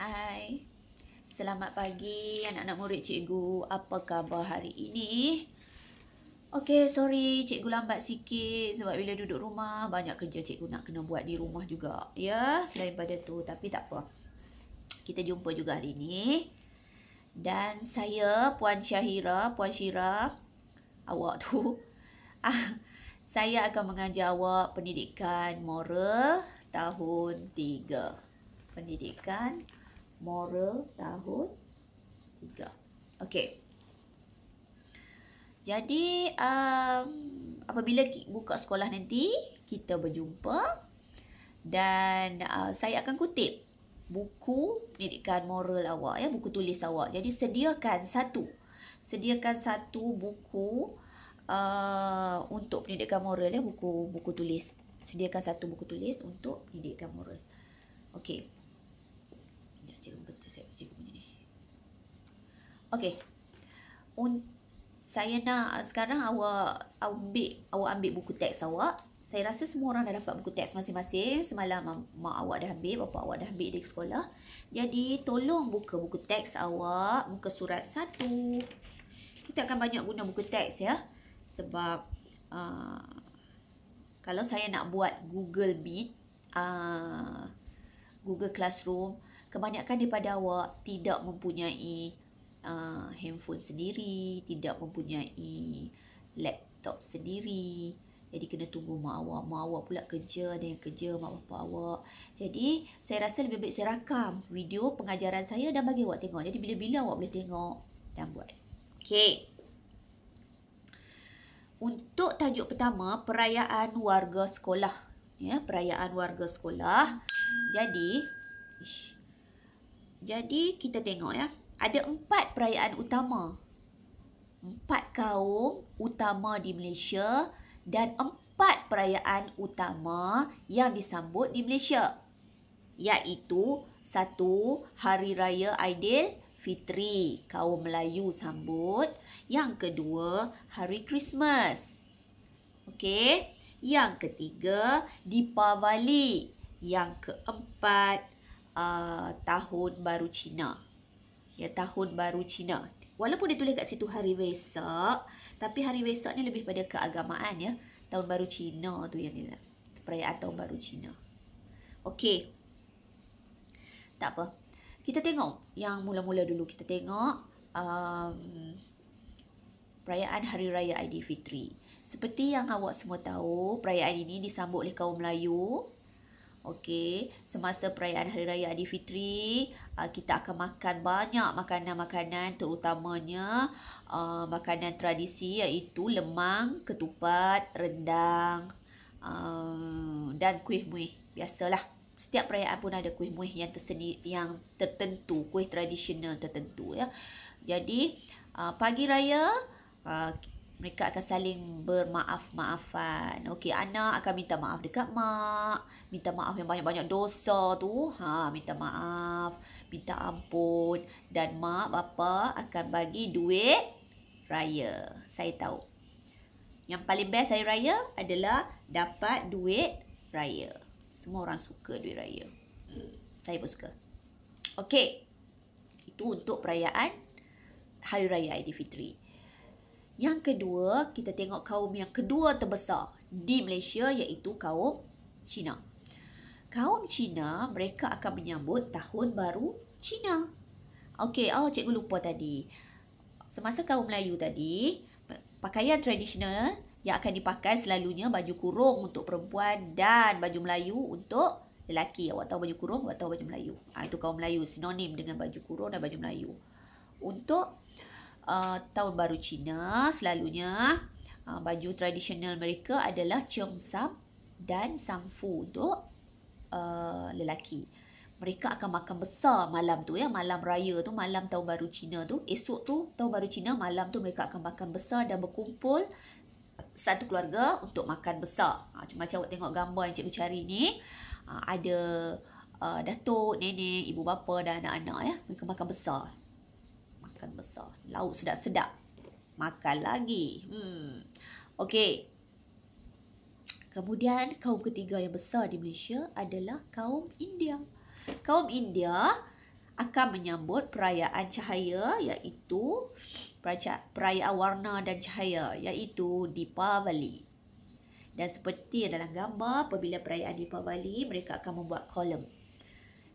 Hai. Selamat pagi anak-anak murid cikgu. Apa khabar hari ini? Okey, sorry cikgu lambat sikit sebab bila duduk rumah banyak kerja cikgu nak kena buat di rumah juga. Ya, selain pada tu tapi tak apa. Kita jumpa juga hari ini. Dan saya Puan Syahira, Puan Syira awak tu. Ah, saya akan mengajar awak pendidikan moral tahun 3. Pendidikan moral tahun 3. Okey. Jadi um, apabila buka sekolah nanti kita berjumpa dan uh, saya akan kutip buku pendidikan moral awak ya buku tulis awak. Jadi sediakan satu. Sediakan satu buku uh, untuk pendidikan moral ya buku buku tulis. Sediakan satu buku tulis untuk pendidikan moral. Okey saya baca cikgu punya ni. Okey. Un saya nak sekarang awak ambil awak ambil buku teks awak. Saya rasa semua orang dah dapat buku teks masing-masing. Semalam mak awak dah ambil, bapa awak dah ambil dari sekolah. Jadi tolong buka buku teks awak, buka surat satu. Kita akan banyak guna buku teks ya. Sebab uh, kalau saya nak buat Google Meet, uh, Google Classroom, uh, kebanyakan daripada awak tidak mempunyai uh, handphone sendiri, tidak mempunyai laptop sendiri. Jadi kena tunggu mak awak. Mak awak pula kerja, ada yang kerja, mak bapak awak. Jadi saya rasa lebih baik saya rakam video pengajaran saya dan bagi awak tengok. Jadi bila-bila awak boleh tengok dan buat. Okay. Untuk tajuk pertama, perayaan warga sekolah. Ya, perayaan warga sekolah. Jadi, ish, jadi kita tengok ya. Ada empat perayaan utama. Empat kaum utama di Malaysia dan empat perayaan utama yang disambut di Malaysia. Iaitu satu Hari Raya Aidil Fitri kaum Melayu sambut. Yang kedua Hari Christmas. Okey. Yang ketiga Dipavali. Yang keempat Uh, tahun baru Cina. Ya, tahun baru Cina. Walaupun dia tulis kat situ hari Wesak, tapi hari Wesak ni lebih pada keagamaan ya. Tahun baru Cina tu yang dia nak. Perayaan tahun baru Cina. Okey. Tak apa. Kita tengok yang mula-mula dulu kita tengok um, perayaan Hari Raya Aidilfitri. Seperti yang awak semua tahu, perayaan ini disambut oleh kaum Melayu. Okey, semasa perayaan Hari Raya Aidilfitri, uh, kita akan makan banyak makanan-makanan terutamanya uh, makanan tradisi iaitu lemang, ketupat, rendang uh, dan kuih-muih. Biasalah, setiap perayaan pun ada kuih-muih yang tersendi yang tertentu, kuih tradisional tertentu ya. Jadi, uh, pagi raya uh, mereka akan saling bermaaf-maafan. Okey, anak akan minta maaf dekat mak, minta maaf yang banyak-banyak dosa tu. Ha, minta maaf, minta ampun dan mak bapa akan bagi duit raya. Saya tahu. Yang paling best saya raya adalah dapat duit raya. Semua orang suka duit raya. Saya pun suka. Okey. Itu untuk perayaan hari raya Aidilfitri. Yang kedua, kita tengok kaum yang kedua terbesar di Malaysia iaitu kaum Cina. Kaum Cina, mereka akan menyambut tahun baru Cina. Okey, oh cikgu lupa tadi. Semasa kaum Melayu tadi, pakaian tradisional yang akan dipakai selalunya baju kurung untuk perempuan dan baju Melayu untuk lelaki. Awak tahu baju kurung, awak tahu baju Melayu. Ha, itu kaum Melayu, sinonim dengan baju kurung dan baju Melayu. Untuk Uh, tahun baru Cina selalunya uh, baju tradisional mereka adalah cheong sap dan sang fu untuk uh, lelaki. Mereka akan makan besar malam tu ya, malam raya tu, malam tahun baru Cina tu. Esok tu tahun baru Cina malam tu mereka akan makan besar dan berkumpul uh, satu keluarga untuk makan besar. Ah, cuma macam awak tengok gambar yang cikgu cari ni, ah, ada uh, datuk, nenek, ibu bapa dan anak-anak ya. Mereka makan besar ikan besar. lauk sedap-sedap. Makan lagi. Hmm. Okey. Kemudian kaum ketiga yang besar di Malaysia adalah kaum India. Kaum India akan menyambut perayaan cahaya iaitu perayaan warna dan cahaya iaitu Deepavali. Dan seperti dalam gambar apabila perayaan Deepavali mereka akan membuat kolam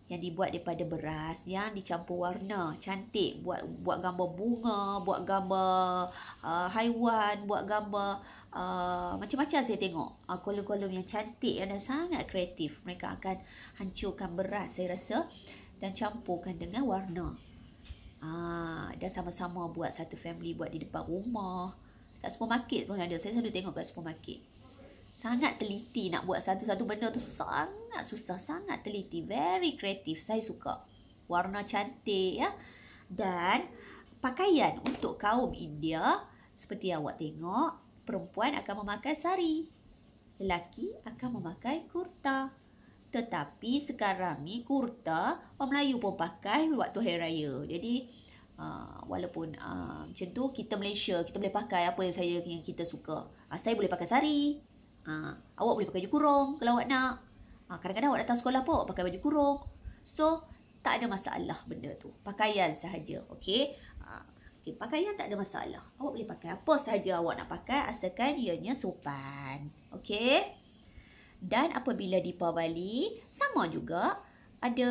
yang dibuat daripada beras yang dicampur warna cantik buat buat gambar bunga buat gambar uh, haiwan buat gambar uh, macam-macam saya tengok uh, kolom-kolom yang cantik dan sangat kreatif mereka akan hancurkan beras saya rasa dan campurkan dengan warna uh, dan sama-sama buat satu family buat di depan rumah kat supermarket pun ada saya selalu tengok kat supermarket sangat teliti nak buat satu-satu benda tu sangat susah sangat teliti very creative saya suka warna cantik ya dan pakaian untuk kaum India seperti yang awak tengok perempuan akan memakai sari lelaki akan memakai kurta tetapi sekarang ni kurta orang Melayu pun pakai waktu hari raya jadi Uh, walaupun uh, macam tu kita Malaysia kita boleh pakai apa yang saya yang kita suka. Uh, saya boleh pakai sari, Ha, awak boleh pakai baju kurung kalau awak nak. Ha, kadang-kadang awak datang sekolah pun pakai baju kurung. So, tak ada masalah benda tu. Pakaian sahaja, okay? Ha, okay, pakaian tak ada masalah. Awak boleh pakai apa sahaja awak nak pakai asalkan ianya sopan. okay? Dan apabila di Pawali, sama juga ada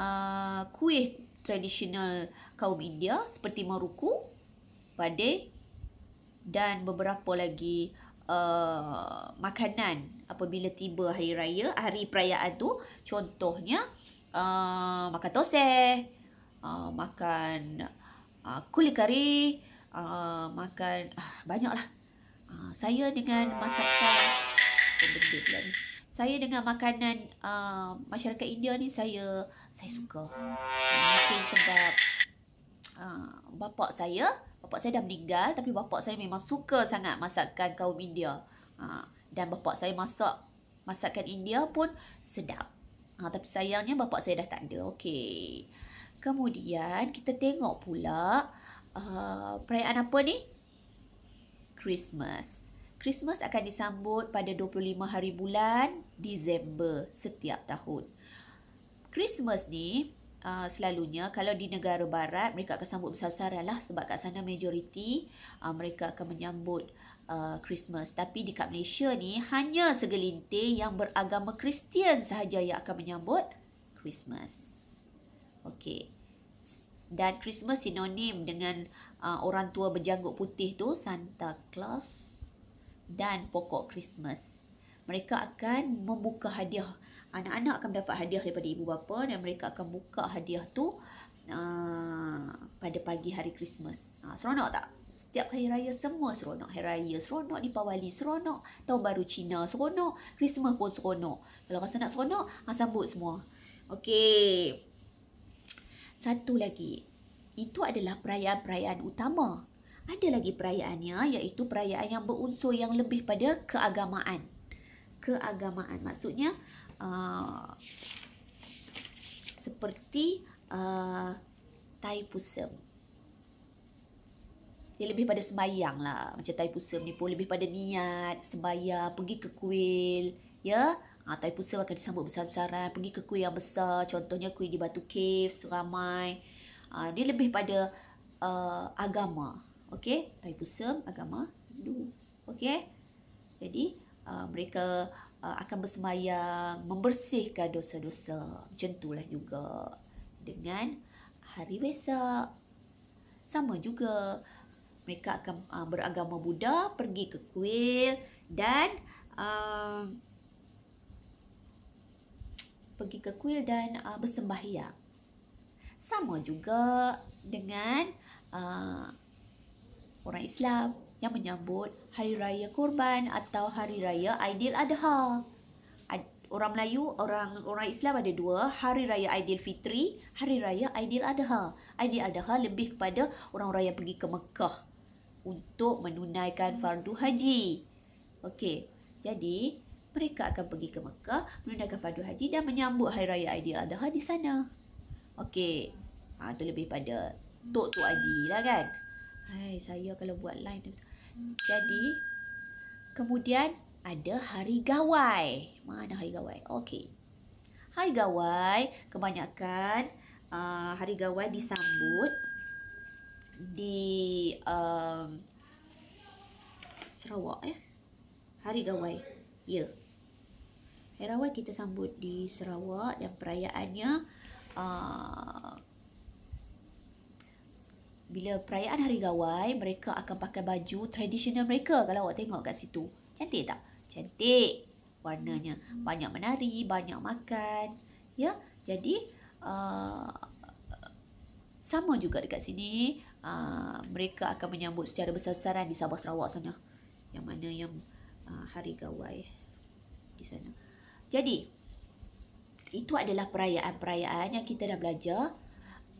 uh, kuih tradisional kaum India seperti Maruku, Pade dan beberapa lagi Uh, makanan apabila tiba hari raya, hari perayaan tu. Contohnya, uh, makan tose uh, makan uh, kulit kari, uh, makan uh, banyaklah. Uh, saya dengan masakan, benda pula ni. Saya dengan makanan uh, masyarakat India ni saya saya suka. Mungkin sebab uh, bapak saya bapak saya dah meninggal tapi bapak saya memang suka sangat masakan kaum India. Ha, dan bapak saya masak masakan India pun sedap. Ha, tapi sayangnya bapak saya dah tak ada. Okey. Kemudian kita tengok pula uh, perayaan apa ni? Christmas. Christmas akan disambut pada 25 hari bulan Disember setiap tahun. Christmas ni uh, selalunya kalau di negara barat mereka akan sambut besar-besaran lah sebab kat sana majoriti uh, mereka akan menyambut uh, Christmas tapi di kat Malaysia ni hanya segelintir yang beragama Kristian sahaja yang akan menyambut Christmas okay. dan Christmas sinonim dengan uh, orang tua berjanggut putih tu Santa Claus dan pokok Christmas mereka akan membuka hadiah. Anak-anak akan dapat hadiah daripada ibu bapa dan mereka akan buka hadiah tu uh, pada pagi hari Christmas. Uh, seronok tak? Setiap hari raya semua seronok. Hari raya seronok, dipawali seronok, tahun baru Cina seronok, Christmas pun seronok. Kalau rasa nak seronok, ha, sambut semua. Okey. Satu lagi. Itu adalah perayaan-perayaan utama. Ada lagi perayaannya iaitu perayaan yang berunsur yang lebih pada keagamaan keagamaan maksudnya uh, seperti uh, tai pusam dia lebih pada sembahyang lah macam tai pusam ni pun lebih pada niat sembahyang pergi ke kuil ya ha, tai pusam akan disambut besar-besaran pergi ke kuil yang besar contohnya kuil di batu cave seramai uh, dia lebih pada uh, agama Okey, tai pusam agama Hindu. Okey. Jadi Uh, mereka uh, akan bersemayam membersihkan dosa-dosa macam itulah juga dengan hari besok sama juga mereka akan uh, beragama Buddha pergi ke kuil dan uh, pergi ke kuil dan uh, bersembahyang sama juga dengan uh, orang Islam yang menyambut Hari Raya Kurban atau Hari Raya Aidiladha. Orang Melayu, orang orang Islam ada dua, Hari Raya Aidilfitri, Hari Raya Aidiladha. Aidiladha lebih kepada orang-orang yang pergi ke Mekah untuk menunaikan fardu haji. Okey. Jadi, mereka akan pergi ke Mekah menunaikan fardu haji dan menyambut Hari Raya Aidiladha di sana. Okey. Ha, itu lebih pada tok-tok haji lah kan. Hai, saya kalau buat line tu. Jadi kemudian ada hari gawai. Mana hari gawai? Okey. Hari gawai kebanyakan uh, hari gawai disambut di um, Sarawak eh. Hari gawai. Ya. Yeah. Hari gawai kita sambut di Sarawak dan perayaannya uh, bila perayaan hari gawai, mereka akan pakai baju tradisional mereka kalau awak tengok kat situ. Cantik tak? Cantik warnanya. Banyak menari, banyak makan. Ya, jadi uh, sama juga dekat sini. Uh, mereka akan menyambut secara besar-besaran di Sabah Sarawak sana. Yang mana yang uh, hari gawai di sana. Jadi, itu adalah perayaan-perayaan yang kita dah belajar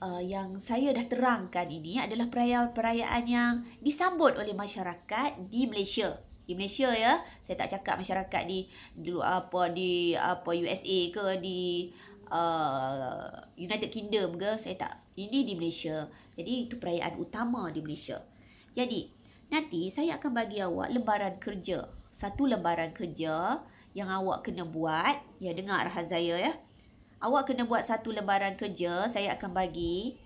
uh, yang saya dah terangkan ini adalah perayaan-perayaan yang disambut oleh masyarakat di Malaysia. Di Malaysia ya, saya tak cakap masyarakat di dulu apa di apa USA ke di uh, United Kingdom ke, saya tak. Ini di Malaysia. Jadi itu perayaan utama di Malaysia. Jadi nanti saya akan bagi awak lembaran kerja. Satu lembaran kerja yang awak kena buat. Ya dengar arahan ya awak kena buat satu lembaran kerja saya akan bagi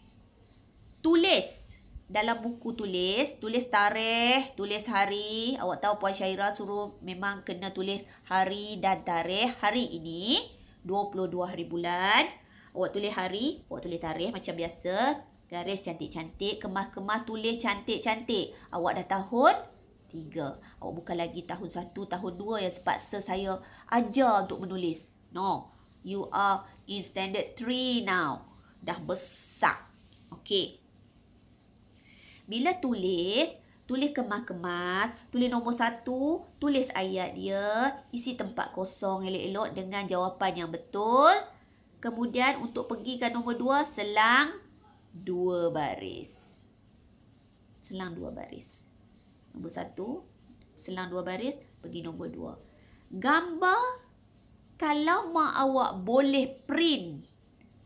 tulis dalam buku tulis tulis tarikh tulis hari awak tahu puan Syaira suruh memang kena tulis hari dan tarikh hari ini 22 hari bulan awak tulis hari awak tulis tarikh macam biasa garis cantik-cantik kemas-kemas tulis cantik-cantik awak dah tahun tiga. Awak bukan lagi tahun satu, tahun dua yang sepaksa saya ajar untuk menulis. No. You are in standard 3 now. Dah besar. Okay. Bila tulis, tulis kemas-kemas, tulis nombor 1, tulis ayat dia, isi tempat kosong elok-elok dengan jawapan yang betul. Kemudian untuk pergi ke nombor 2, selang 2 baris. Selang 2 baris. Nombor 1, selang 2 baris, pergi nombor 2. Gambar kalau mak awak boleh print,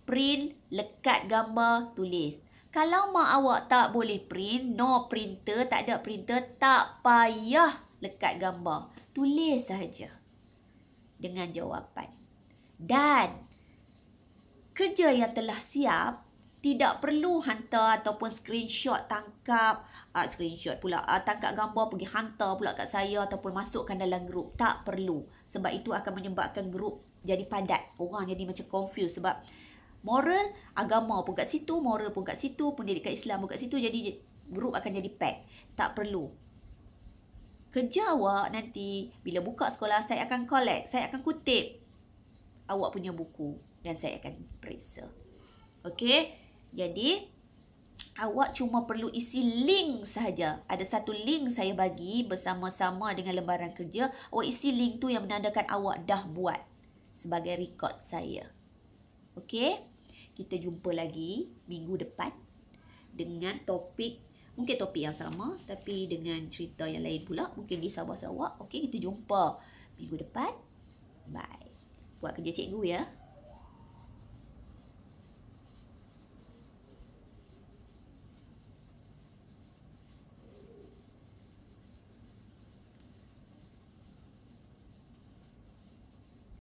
print lekat gambar tulis. Kalau mak awak tak boleh print, no printer, tak ada printer, tak payah lekat gambar. Tulis saja dengan jawapan. Dan kerja yang telah siap tidak perlu hantar ataupun screenshot tangkap uh, screenshot pula uh, tangkap gambar pergi hantar pula kat saya ataupun masukkan dalam grup tak perlu sebab itu akan menyebabkan grup jadi padat orang jadi macam confused sebab moral agama pun kat situ moral pun kat situ pendidikan Islam pun kat situ jadi grup akan jadi pack tak perlu kerja awak nanti bila buka sekolah saya akan collect saya akan kutip awak punya buku dan saya akan periksa Okay. Jadi awak cuma perlu isi link sahaja. Ada satu link saya bagi bersama-sama dengan lembaran kerja. Awak isi link tu yang menandakan awak dah buat sebagai rekod saya. Okey? Kita jumpa lagi minggu depan dengan topik mungkin topik yang sama tapi dengan cerita yang lain pula mungkin di Sabah Sarawak. Okey, kita jumpa minggu depan. Bye. Buat kerja cikgu ya.